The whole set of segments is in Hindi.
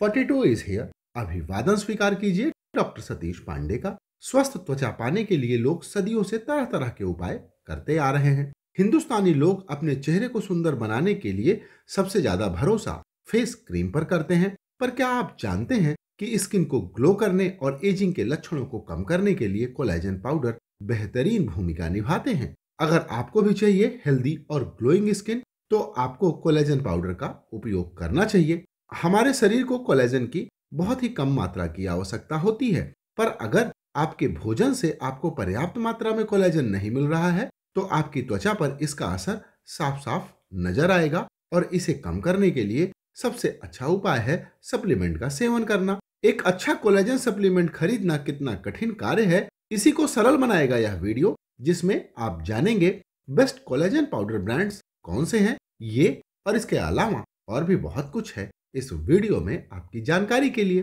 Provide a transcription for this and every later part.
फोर्टी टू इज हेयर अभिवादन स्वीकार कीजिए डॉक्टर सतीश पांडे का स्वस्थ त्वचा पाने के लिए लोग सदियों से तरह तरह के उपाय करते आ रहे हैं हिंदुस्तानी लोग अपने चेहरे को सुंदर बनाने के लिए सबसे ज्यादा भरोसा फेस क्रीम पर करते हैं पर क्या आप जानते हैं कि स्किन को ग्लो करने और एजिंग के लक्षणों को कम करने के लिए कोलेजन पाउडर बेहतरीन भूमिका निभाते हैं अगर आपको भी चाहिए हेल्दी और ग्लोइंग स्किन तो आपको कोलेजन पाउडर का उपयोग करना चाहिए हमारे शरीर को कोलेजन की बहुत ही कम मात्रा की आवश्यकता होती है पर अगर आपके भोजन से आपको पर्याप्त मात्रा में कोलेजन नहीं मिल रहा है तो आपकी त्वचा पर इसका असर साफ साफ नजर आएगा और इसे कम करने के लिए सबसे अच्छा उपाय है सप्लीमेंट का सेवन करना एक अच्छा कोलेजन सप्लीमेंट खरीदना कितना कठिन कार्य है इसी को सरल बनाएगा यह वीडियो जिसमें आप जानेंगे बेस्ट कोलेजन पाउडर ब्रांड्स कौन से हैं ये और इसके अलावा और भी बहुत कुछ है इस वीडियो में आपकी जानकारी के लिए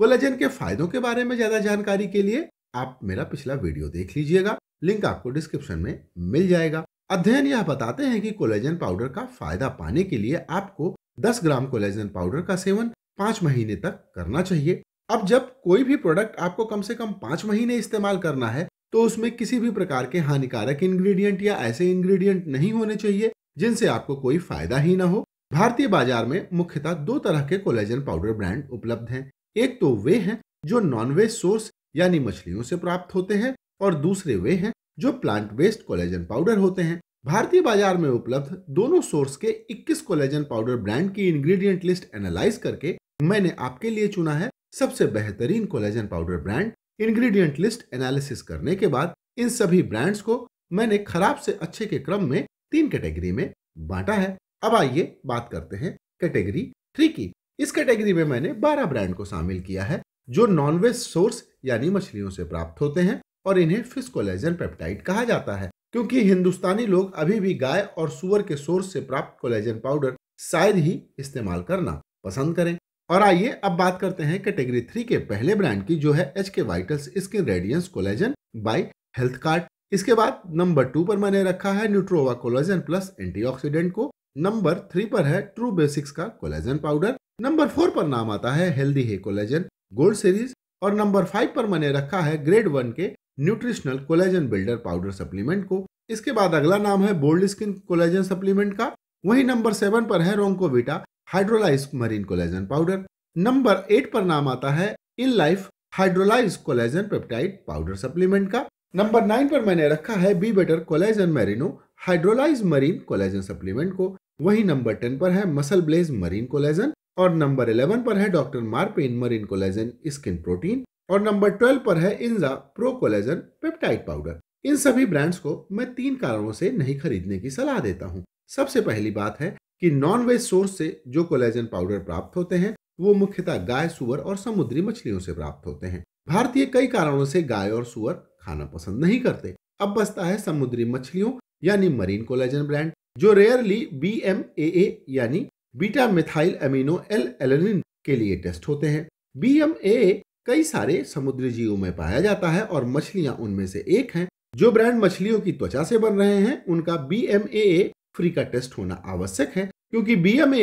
कोलेजन के फायदों के बारे में ज्यादा जानकारी के लिए आप मेरा पिछला वीडियो देख लीजिएगा लिंक आपको डिस्क्रिप्शन में मिल जाएगा अध्ययन यह बताते हैं कि कोलेजन पाउडर का फायदा पाने के लिए आपको 10 ग्राम कोलेजन पाउडर का सेवन पांच महीने तक करना चाहिए अब जब कोई भी प्रोडक्ट आपको कम से कम पांच महीने इस्तेमाल करना है तो उसमें किसी भी प्रकार के हानिकारक इंग्रेडिएंट या ऐसे इंग्रेडिएंट नहीं होने चाहिए जिनसे आपको कोई फायदा ही ना हो भारतीय बाजार में मुख्यतः दो तरह के कोलेजन पाउडर ब्रांड उपलब्ध हैं एक तो वे हैं जो नॉनवेज सोर्स यानी मछलियों से प्राप्त होते हैं और दूसरे वे हैं जो प्लांट बेस्ड कोलेजन पाउडर होते हैं भारतीय बाजार में उपलब्ध दोनों सोर्स के 21 कोलेजन पाउडर ब्रांड की इंग्रेडिएंट लिस्ट एनालाइज करके मैंने आपके लिए चुना है सबसे बेहतरीन collagen powder brand ingredient list analysis करने के बाद इन सभी ब्रांड्स को मैंने खराब से अच्छे के क्रम में तीन कैटेगरी में बांटा है अब आइए बात करते हैं कैटेगरी थ्री की इस कैटेगरी में मैंने 12 ब्रांड को शामिल किया है जो नॉनवेज सोर्स यानी मछलियों से प्राप्त होते हैं और इन्हें फिश पेप्टाइड कहा जाता है क्योंकि हिंदुस्तानी लोग अभी भी गाय और सुअर के सोर्स से प्राप्त कोलेजन पाउडर शायद ही इस्तेमाल करना पसंद करें और आइए अब बात करते हैं कैटेगरी थ्री के पहले ब्रांड की जो है H K Vitals skin radiance collagen by HealthKart इसके बाद नंबर टू पर मैंने रखा है न्यूट्रोवा कोलेजन प्लस एंटीऑक्सीडेंट को नंबर थ्री पर है ट्रू बेसिक्स का कोलेजन पाउडर नंबर फोर पर नाम आता है Healthy Hey collagen gold series और नंबर फाइव पर मैंने रखा है ग्रेड वन के nutritional collagen builder powder supplement को इसके बाद अगला नाम है बोल्ड स्किन कोलेजन सप्लीमेंट का वही नंबर सेवन पर है Roncovita hydrolyse marine collagen powder number eight पर नाम आता है In Life hydrolyse collagen peptide powder supplement का नंबर नाइन पर मैंने रखा है बी बेटर कोलेजन मेरिनो हाइड्रोलाइज मरीन कोलेजन सप्लीमेंट को वही नंबर टेन पर है मसल ब्लेज मरीन कोलेजन और नंबर इलेवन पर है doctor Morepen marine collagen skin protein और नंबर ट्वेल्व पर है इंजा प्रो कोलेजन पेप्टाइड पाउडर इन सभी ब्रांड्स को मैं तीन कारणों से नहीं खरीदने की सलाह देता हूँ सबसे पहली बात है कि नॉन वेज सोर्स से जो कोलेजन पाउडर प्राप्त होते हैं वो मुख्यतः गाय सुअर और समुद्री मछलियों से प्राप्त होते हैं भारतीय कई कारणों से गाय और सुअर खाना पसंद नहीं करते अब बसता है समुद्री मछलियों यानी मरीन कोलेजन ब्रांड जो rarely B M A A यानी beta methyl amino L alanine के लिए टेस्ट होते हैं बी एम ए कई सारे समुद्री जीवों में पाया जाता है और मछलियां उनमें से एक हैं जो ब्रांड मछलियों की त्वचा से बन रहे हैं उनका बी एम ए फ्री का टेस्ट होना आवश्यक है क्योंकि बीएमए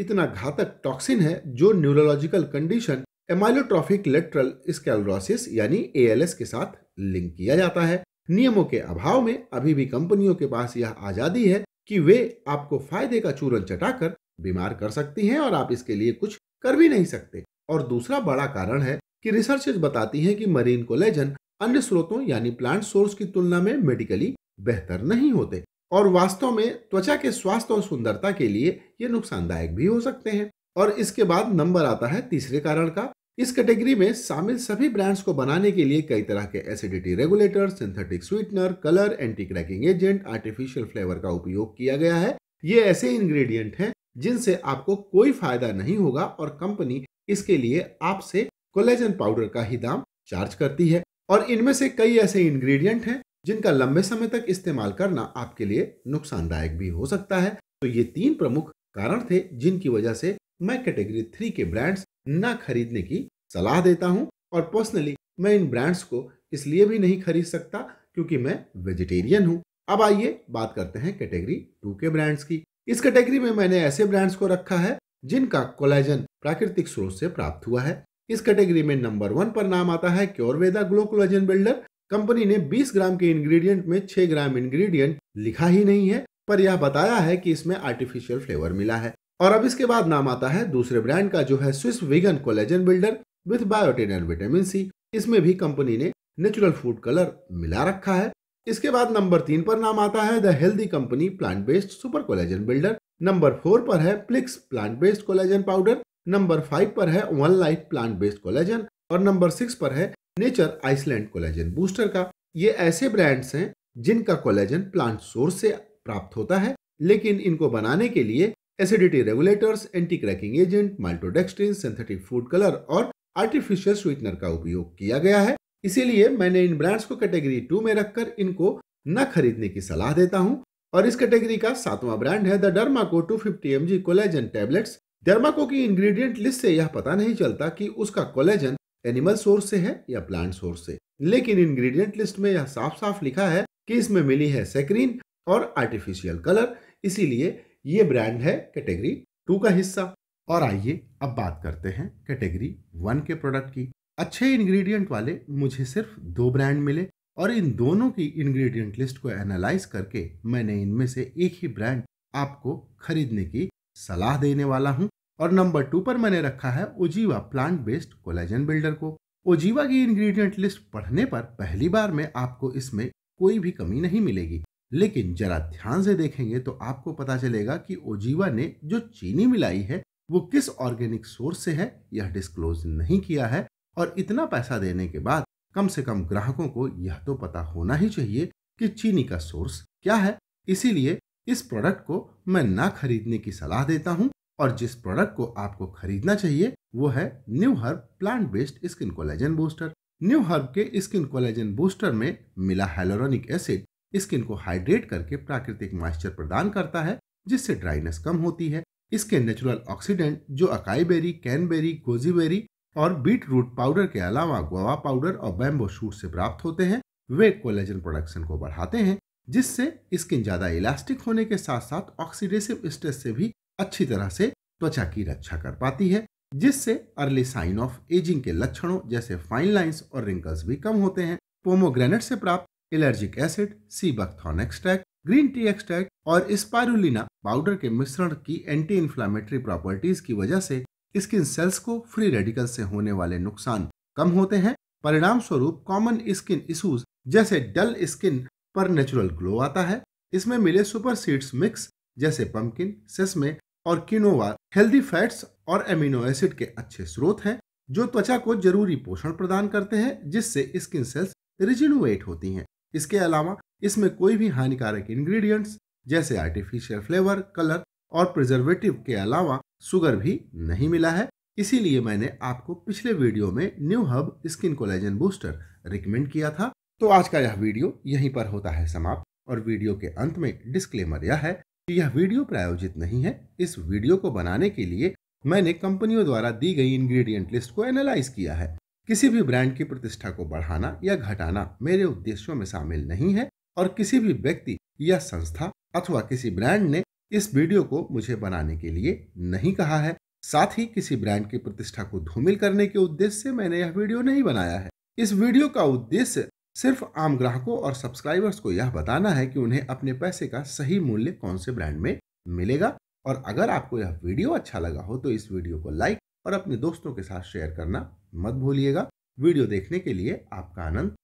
इतना घातक टॉक्सिन है जो न्यूरोलॉजिकल कंडीशन एमाइलोट्रॉफिक लेट्रल स्कैलरोसिस यानी एएलएस के साथ लिंक किया जाता है नियमों के अभाव में अभी भी कंपनियों के पास यह आजादी है कि वे आपको फायदे का चूरन चटाकर बीमार कर सकती हैं और आप इसके लिए कुछ कर भी नहीं सकते और दूसरा बड़ा कारण है कि रिसर्चेज बताती हैं कि मरीन कोलेजन अन्य स्रोतों यानी प्लांट सोर्स की तुलना में मेडिकली बेहतर नहीं होते और वास्तव में त्वचा के स्वास्थ्य और सुंदरता के लिए ये नुकसानदायक भी हो सकते हैं और इसके बाद नंबर आता है तीसरे कारण का इस कैटेगरी में शामिल सभी ब्रांड्स को बनाने के लिए कई तरह के acidity regulator synthetic sweetener colour anti cracking agent artificial flavour का उपयोग किया गया है ये ऐसे इंग्रेडिएंट हैं जिनसे आपको कोई फायदा नहीं होगा और कंपनी इसके लिए आपसे कोलेजन पाउडर का ही दाम चार्ज करती है और इनमें से कई ऐसे इंग्रेडिएंट हैं जिनका लंबे समय तक इस्तेमाल करना आपके लिए नुकसानदायक भी हो सकता है तो ये तीन प्रमुख कारण थे जिनकी वजह से मैं कैटेगरी थ्री के ब्रांड्स न खरीदने की सलाह देता हूँ और पर्सनली मैं इन ब्रांड्स को इसलिए भी नहीं खरीद सकता क्योंकि मैं वेजिटेरियन हूँ अब आइए बात करते हैं कैटेगरी टू के ब्रांड्स की इस कैटेगरी में मैंने ऐसे ब्रांड्स को रखा है जिनका कोलेजन प्राकृतिक स्रोत से प्राप्त हुआ है इस कैटेगरी में नंबर वन पर नाम आता है Cureveda glow collagen builder company ने 20 ग्राम के इंग्रेडिएंट में 6 ग्राम इंग्रेडिएंट लिखा ही नहीं है पर यह बताया है कि इसमें आर्टिफिशियल फ्लेवर मिला है और अब इसके बाद नाम आता है दूसरे ब्रांड का जो है Swiss vegan collagen builder with biotin and vitamin C इसमें भी कंपनी ने नेचुरल फूड कलर मिला रखा है इसके बाद नंबर तीन पर नाम आता है the Healthy Company plant based super collagen builder number four पर है Plix plant based collagen powder number five पर है One Life plant based collagen और नंबर सिक्स पर है नेचर आइसलैंड कोलेजन बूस्टर का ये ऐसे ब्रांड्स हैं जिनका कोलेजन प्लांट सोर्स से प्राप्त होता है लेकिन इनको बनाने के लिए acidity regulators anti cracking agent maltodextrin synthetic food colour और आर्टिफिशियल स्वीटनर का उपयोग किया गया है इसीलिए मैंने इन ब्रांड्स को कैटेगरी टू में रखकर इनको न खरीदने की सलाह देता हूँ और इस कैटेगरी का सातवां ब्रांड है the Dermaco two fifty M G collagen tablets Dermaco की इंग्रेडिएंट लिस्ट से यह पता नहीं चलता कि उसका कोलेजन एनिमल सोर्स से है या प्लांट सोर्स से लेकिन इंग्रेडिएंट लिस्ट में यह साफ साफ लिखा है कि इसमें मिली है सेक्रीन और आर्टिफिशियल कलर इसीलिए ये ब्रांड है कैटेगरी टू का हिस्सा और आइए अब बात करते हैं कैटेगरी वन के प्रोडक्ट की अच्छे इंग्रेडिएंट वाले मुझे सिर्फ दो ब्रांड मिले और इन दोनों की इंग्रेडिएंट लिस्ट को एनालाइज करके मैंने इनमें से एक ही ब्रांड आपको खरीदने की सलाह देने वाला हूं और नंबर टू पर मैंने रखा है OZiva plant based collagen builder को ओजीवा की इंग्रेडिएंट लिस्ट पढ़ने पर पहली बार में आपको इसमें कोई भी कमी नहीं मिलेगी लेकिन जरा ध्यान से देखेंगे तो आपको पता चलेगा कि ओजीवा ने जो चीनी मिलाई है वो किस ऑर्गेनिक सोर्स से है यह डिस्क्लोज नहीं किया है और इतना पैसा देने के बाद कम से कम ग्राहकों को यह तो पता होना ही चाहिए कि चीनी का सोर्स क्या है इसीलिए इस प्रोडक्ट को मैं ना खरीदने की सलाह देता हूँ और जिस प्रोडक्ट को आपको खरीदना चाहिए वो है new herb plant based skin collagen booster new herb के स्किन कोलेजन बूस्टर में मिला हेलोरोनिक एसिड स्किन को हाइड्रेट करके प्राकृतिक मॉइस्चर प्रदान करता है जिससे ड्राइनेस कम होती है इसके नेचुरल ऑक्सीडेंट जो अकाई बेरी कैनबेरी गोजीबेरी और बीट रूट पाउडर के अलावा गोवा पाउडर और बैम्बो शूट से प्राप्त होते हैं वे कोलेजन प्रोडक्शन को बढ़ाते हैं जिससे स्किन ज़्यादा इलास्टिक होने के साथ साथ ऑक्सीडेसिव स्ट्रेस से भी अच्छी तरह से त्वचा की रक्षा कर पाती है जिससे अर्ली साइन ऑफ एजिंग के लक्षणों जैसे फाइन लाइंस और रिंकल्स भी कम होते हैं पोमोग्रेनेट से प्राप्त allergic acid sea buckthorn extract green tea extract और स्पायरुलिना पाउडर के मिश्रण की एंटी इन्फ्लामेटरी प्रॉपर्टीज की वजह से स्किन सेल्स को फ्री रेडिकल से होने वाले नुकसान कम होते हैं परिणाम स्वरूप कॉमन स्किन इशूज जैसे डल स्किन पर नेचुरल ग्लो आता है इसमें मिले सुपर सीड्स मिक्स जैसे पंपकिन सेसमे और किनोवा हेल्दी फैट्स और एमिनो एसिड के अच्छे स्रोत हैं जो त्वचा को जरूरी पोषण प्रदान करते हैं जिससे स्किन सेल्स रिजिनुएट होती हैं इसके अलावा इसमें कोई भी हानिकारक इंग्रेडिएंट्स जैसे आर्टिफिशियल फ्लेवर कलर और प्रिजर्वेटिव के अलावा सुगर भी नहीं मिला है इसीलिए मैंने आपको पिछले वीडियो में new herb skin collagen booster recommend किया था तो आज का यह वीडियो यहीं पर होता है समाप्त और वीडियो के अंत में डिस्क्लेमर यह है यह वीडियो प्रायोजित नहीं है इस वीडियो को बनाने के लिए मैंने कंपनियों द्वारा दी गई इंग्रेडिएंट लिस्ट को एनालाइज किया है किसी भी ब्रांड की प्रतिष्ठा को बढ़ाना या घटाना मेरे उद्देश्यों में शामिल नहीं है और किसी भी व्यक्ति या संस्था अथवा किसी ब्रांड ने इस वीडियो को मुझे बनाने के लिए नहीं कहा है साथ ही किसी ब्रांड की प्रतिष्ठा को धूमिल करने के उद्देश्य से मैंने यह वीडियो नहीं बनाया है इस वीडियो का उद्देश्य सिर्फ आम ग्राहकों और सब्सक्राइबर्स को यह बताना है कि उन्हें अपने पैसे का सही मूल्य कौन से ब्रांड में मिलेगा और अगर आपको यह वीडियो अच्छा लगा हो तो इस वीडियो को लाइक और अपने दोस्तों के साथ शेयर करना मत भूलिएगा वीडियो देखने के लिए आपका आनंद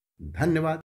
धन्यवाद